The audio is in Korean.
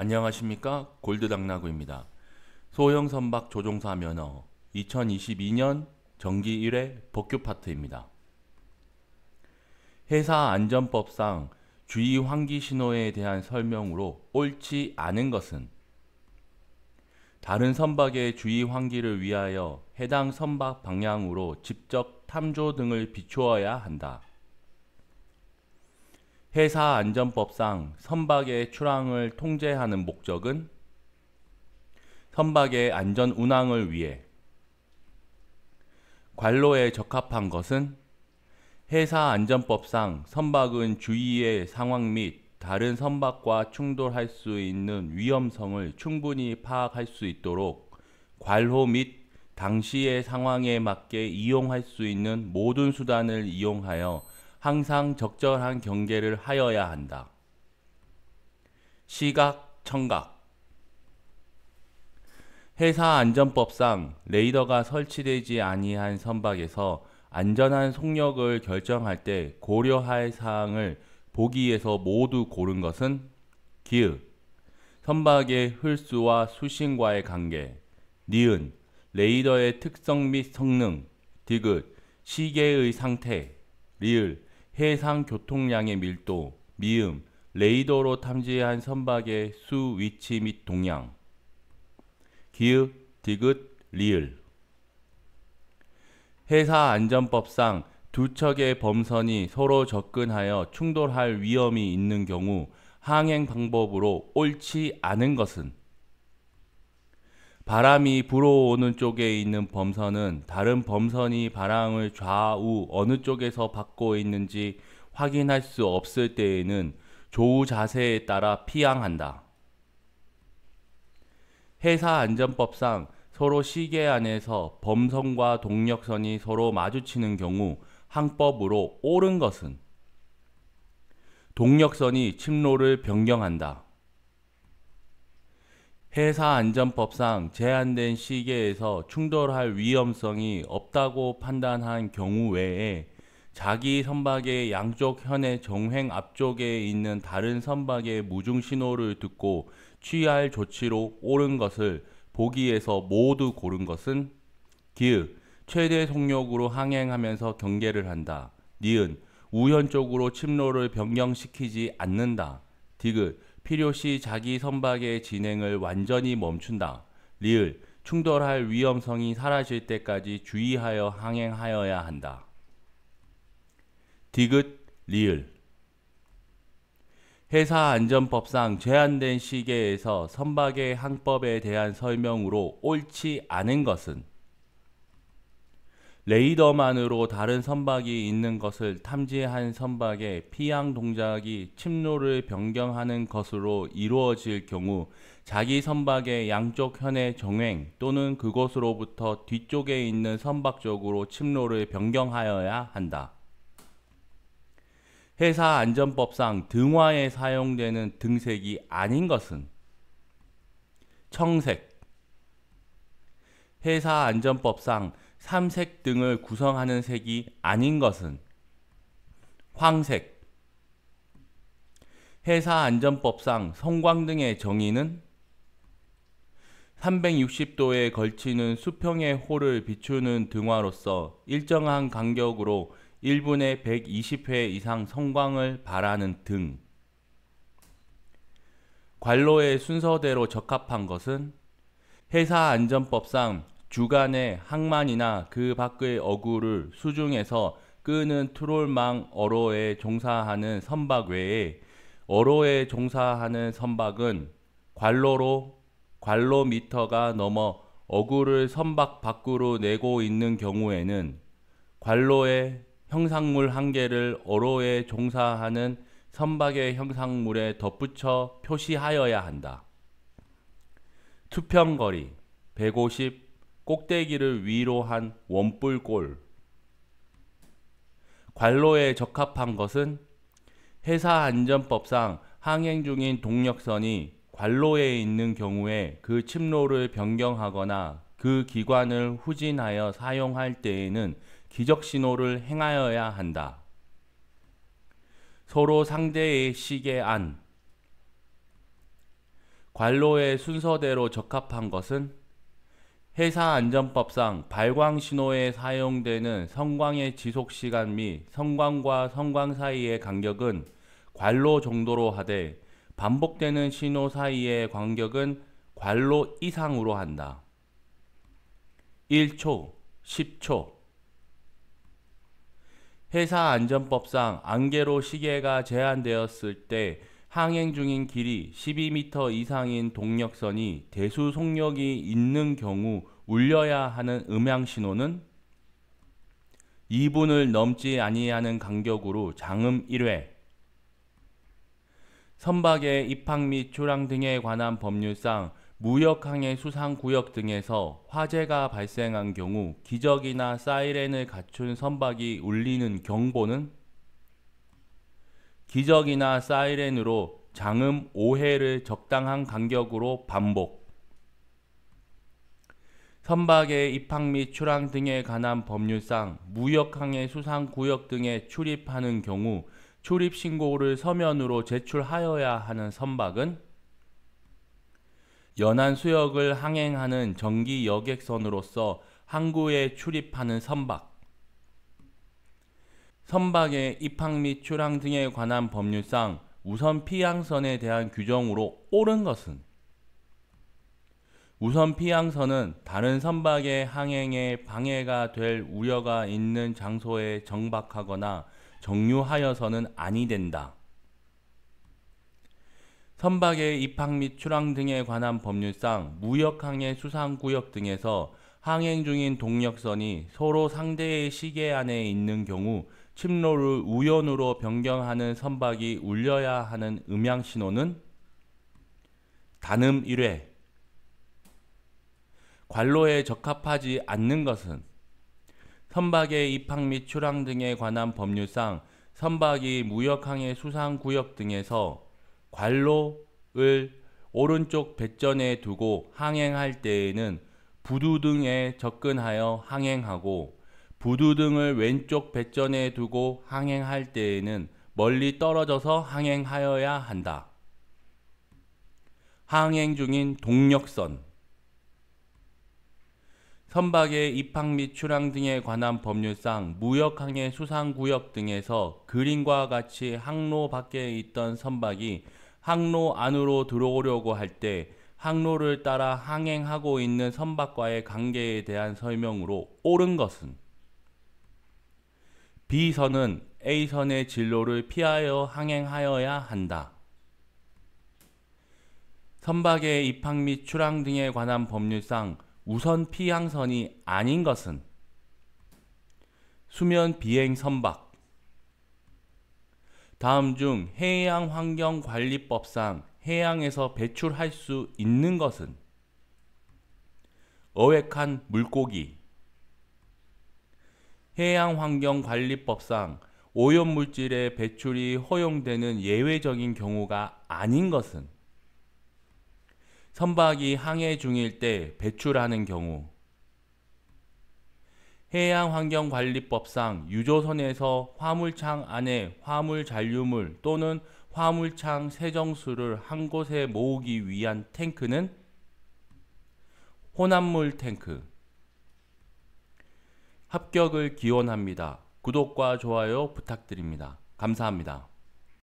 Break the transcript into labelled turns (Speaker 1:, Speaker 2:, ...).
Speaker 1: 안녕하십니까 골드당나구입니다. 소형 선박 조종사 면허 2022년 정기 1회 법규 파트입니다. 회사 안전법상 주의 환기 신호에 대한 설명으로 옳지 않은 것은 다른 선박의 주의 환기를 위하여 해당 선박 방향으로 직접 탐조 등을 비추어야 한다. 회사 안전법상 선박의 출항을 통제하는 목적은 선박의 안전 운항을 위해 관로에 적합한 것은 회사 안전법상 선박은 주위의 상황 및 다른 선박과 충돌할 수 있는 위험성을 충분히 파악할 수 있도록 관로및 당시의 상황에 맞게 이용할 수 있는 모든 수단을 이용하여 항상 적절한 경계를 하여야 한다. 시각, 청각. 회사 안전법상 레이더가 설치되지 아니한 선박에서 안전한 속력을 결정할 때 고려할 사항을 보기에서 모두 고른 것은 기읍, 선박의 흘수와 수신과의 관계, 니은, 레이더의 특성 및 성능, 디귿, 시계의 상태, 리을, 해상 교통량의 밀도, 미음, 레이더로 탐지한 선박의 수 위치 및 동향, 기읍, 디귿, 리을. 해사 안전법상 두 척의 범선이 서로 접근하여 충돌할 위험이 있는 경우 항행 방법으로 옳지 않은 것은 바람이 불어오는 쪽에 있는 범선은 다른 범선이 바람을 좌우 어느 쪽에서 받고 있는지 확인할 수 없을 때에는 조우 자세에 따라 피항한다. 회사 안전법상 서로 시계 안에서 범선과 동력선이 서로 마주치는 경우 항법으로 옳은 것은 동력선이 침로를 변경한다. 회사 안전법상 제한된 시기에서 충돌할 위험성이 없다고 판단한 경우 외에 자기 선박의 양쪽 현의 정횡 앞쪽에 있는 다른 선박의 무중 신호를 듣고 취할 조치로 옳은 것을 보기에서 모두 고른 것은 기읍 최대 속력으로 항행하면서 경계를 한다. 니은 우연적으로 침로를 변경시키지 않는다. 디귿 필요시 자기 선박의 진행을 완전히 멈춘다. 리을 충돌할 위험성이 사라질 때까지 주의하여 항행하여야 한다. 디귿 리을 회사 안전법상 제한된 시계에서 선박의 항법에 대한 설명으로 옳지 않은 것은 레이더만으로 다른 선박이 있는 것을 탐지한 선박의 피양 동작이 침로를 변경하는 것으로 이루어질 경우 자기 선박의 양쪽 현의 정횡 또는 그곳으로부터 뒤쪽에 있는 선박 쪽으로 침로를 변경하여야 한다. 회사 안전법상 등화에 사용되는 등색이 아닌 것은 청색 회사 안전법상 삼색 등을 구성하는 색이 아닌 것은 황색. 회사 안전법상 성광등의 정의는 360도에 걸치는 수평의 홀을 비추는 등화로서 일정한 간격으로 1분에 120회 이상 성광을 바라는 등. 관로의 순서대로 적합한 것은 회사 안전법상 주간의 항만이나 그 밖의 어구를 수중에서 끄는 트롤망 어로에 종사하는 선박 외에 어로에 종사하는 선박은 관로로 관로 미터가 넘어 어구를 선박 밖으로 내고 있는 경우에는 관로의 형상물 한 개를 어로에 종사하는 선박의 형상물에 덧붙여 표시하여야 한다. 투평거리 150 꼭대기를 위로 한 원뿔골. 관로에 적합한 것은 회사 안전법상 항행 중인 동력선이 관로에 있는 경우에 그 침로를 변경하거나 그 기관을 후진하여 사용할 때에는 기적신호를 행하여야 한다. 서로 상대의 시계 안 관로의 순서대로 적합한 것은 회사 안전법상 발광 신호에 사용되는 성광의 지속 시간 및 성광과 성광 사이의 간격은 관로 정도로 하되 반복되는 신호 사이의 간격은 관로 이상으로 한다. 1초, 10초. 회사 안전법상 안개로 시계가 제한되었을 때 항행 중인 길이 12m 이상인 동력선이 대수 속력이 있는 경우 울려야 하는 음향 신호는 2분을 넘지 아니하는 간격으로 장음 1회 선박의 입항 및 출항 등에 관한 법률상 무역항의 수상구역 등에서 화재가 발생한 경우 기적이나 사이렌을 갖춘 선박이 울리는 경보는 기적이나 사이렌으로 장음 5회를 적당한 간격으로 반복. 선박의 입항 및 출항 등에 관한 법률상 무역항해 수상 구역 등에 출입하는 경우 출입 신고를 서면으로 제출하여야 하는 선박은 연안 수역을 항행하는 정기 여객선으로서 항구에 출입하는 선박 선박의 입항 및 출항 등에 관한 법률상 우선 피항선에 대한 규정으로 옳은 것은 우선 피항선은 다른 선박의 항행에 방해가 될 우려가 있는 장소에 정박하거나 정류하여서는 아니 된다. 선박의 입항 및 출항 등에 관한 법률상 무역항해 수상구역 등에서 항행 중인 동력선이 서로 상대의 시계 안에 있는 경우 침로를 우연으로 변경하는 선박이 울려야 하는 음향 신호는 단음 1회 관로에 적합하지 않는 것은 선박의 입항 및 출항 등에 관한 법률상 선박이 무역항의 수상 구역 등에서 관로를 오른쪽 배전에 두고 항행할 때에는 부두 등에 접근하여 항행하고 부두 등을 왼쪽 배전에 두고 항행할 때에는 멀리 떨어져서 항행하여야 한다. 항행 중인 동력선 선박의 입항 및 출항 등에 관한 법률상 무역항의 수상구역 등에서 그림과 같이 항로 밖에 있던 선박이 항로 안으로 들어오려고 할 때 항로를 따라 항행하고 있는 선박과의 관계에 대한 설명으로 옳은 것은 B선은 A선의 진로를 피하여 항행하여야 한다. 선박의 입항 및 출항 등에 관한 법률상 우선 피항선이 아닌 것은 수면 비행 선박 다음 중 해양 환경 관리법상 해양에서 배출할 수 있는 것은 어획한 물고기 해양환경관리법상 오염물질의 배출이 허용되는 예외적인 경우가 아닌 것은 선박이 항해 중일 때 배출하는 경우 해양환경관리법상 유조선에서 화물창 안에 화물 잔류물 또는 화물창 세정수를 한 곳에 모으기 위한 탱크는 혼합물 탱크 합격을 기원합니다. 구독과 좋아요 부탁드립니다. 감사합니다.